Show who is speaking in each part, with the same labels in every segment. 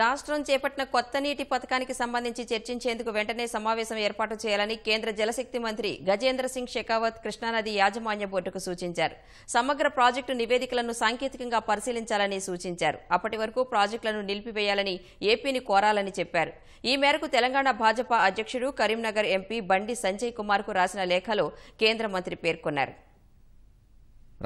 Speaker 1: రాష్ట్రం చేపట్టిన కొత్త నీటి పథకానికి సంబంధించి చర్చించేందుకు వెంటనే సమావేశం ఏర్పాటు చేయాలని కేంద్ర జలశక్తి మంత్రి గజేంద్ర సింగ్ షెకావత్ కృష్ణానది యాజమాన్య బోర్డుకు సూచించారు సమగ్ర ప్రాజెక్టు నివేదికలను సాంకేతికంగా పరిశీలించాలని సూచించారు అప్పటి వరకు ప్రాజెక్టులను నిలిపివేయాలని ఏపీని కోరాలని చెప్పారు ఈ మేరకు తెలంగాణ భాజపా అధ్యక్షుడు కరీంనగర్ ఎంపీ బండి సంజయ్ కుమార్కు రాసిన లేఖలో కేంద్ర మంత్రి పేర్కొన్నారు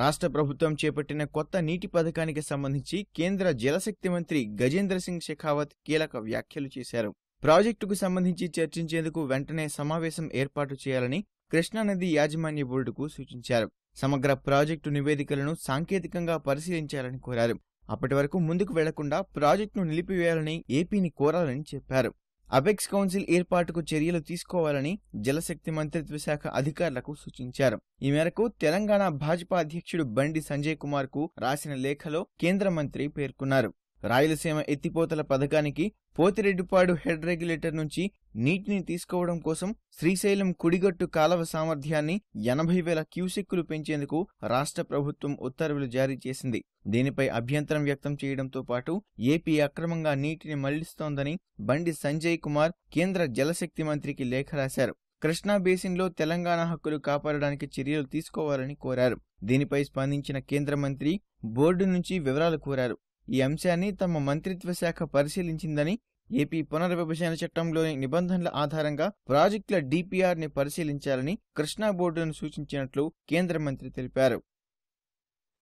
Speaker 2: రాష్ట్ర ప్రభుత్వం చేపట్టిన కొత్త నీటి పథకానికి సంబంధించి కేంద్ర జలశక్తి మంత్రి గజేంద్ర సింగ్ షెఖావత్ కీలక వ్యాఖ్యలు చేశారు ప్రాజెక్టుకు సంబంధించి చర్చించేందుకు వెంటనే సమావేశం ఏర్పాటు చేయాలని కృష్ణానది యాజమాన్య బోర్డుకు సూచించారు సమగ్ర ప్రాజెక్టు నివేదికలను సాంకేతికంగా పరిశీలించాలని కోరారు అప్పటి వరకు ముందుకు వెళ్లకుండా ప్రాజెక్టును నిలిపివేయాలని ఏపీని కోరాలని చెప్పారు అపెక్స్ కౌన్సిల్ ఏర్పాటుకు చర్యలు తీసుకోవాలని జలశక్తి మంత్రిత్వ శాఖ అధికారులకు సూచించారు ఈ మేరకు తెలంగాణ భాజపా అధ్యక్షుడు బండి సంజయ్ కుమార్ కు రాసిన లేఖలో కేంద్ర మంత్రి పేర్కొన్నారు రాయలసీమ ఎత్తిపోతల పథకానికి పోతిరెడ్డిపాడు హెడ్ రెగ్యులేటర్ నుంచి నీటిని తీసుకోవడం కోసం శ్రీశైలం కుడిగట్టు కాలవ సామర్థ్యాన్ని ఎనభై వేల క్యూసెక్కులు పెంచేందుకు రాష్ట్ర ప్రభుత్వం ఉత్తర్వులు జారీ చేసింది దీనిపై అభ్యంతరం వ్యక్తం చేయడంతో పాటు ఏపీ అక్రమంగా నీటిని మళ్లిస్తోందని బండి సంజయ్ కుమార్ కేంద్ర జలశక్తి మంత్రికి లేఖ రాశారు కృష్ణా బేసిన్లో తెలంగాణ హక్కులు కాపాడడానికి చర్యలు తీసుకోవాలని కోరారు దీనిపై స్పందించిన కేంద్ర మంత్రి బోర్డు నుంచి వివరాలు కోరారు ఈ అంశాన్ని తమ మంత్రిత్వ శాఖ పరిశీలించిందని ఏపీ పునర్విభజన చట్టంలోని నిబంధనల ఆధారంగా ప్రాజెక్టుల ని పరిశీలించాలని కృష్ణా బోర్డును సూచించినట్లు కేంద్ర మంత్రి తెలిపారు